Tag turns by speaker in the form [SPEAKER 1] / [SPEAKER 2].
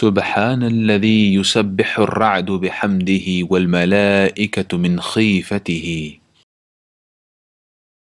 [SPEAKER 1] سبحان الذي يسبح الرعد بحمده والملائكة من خيفته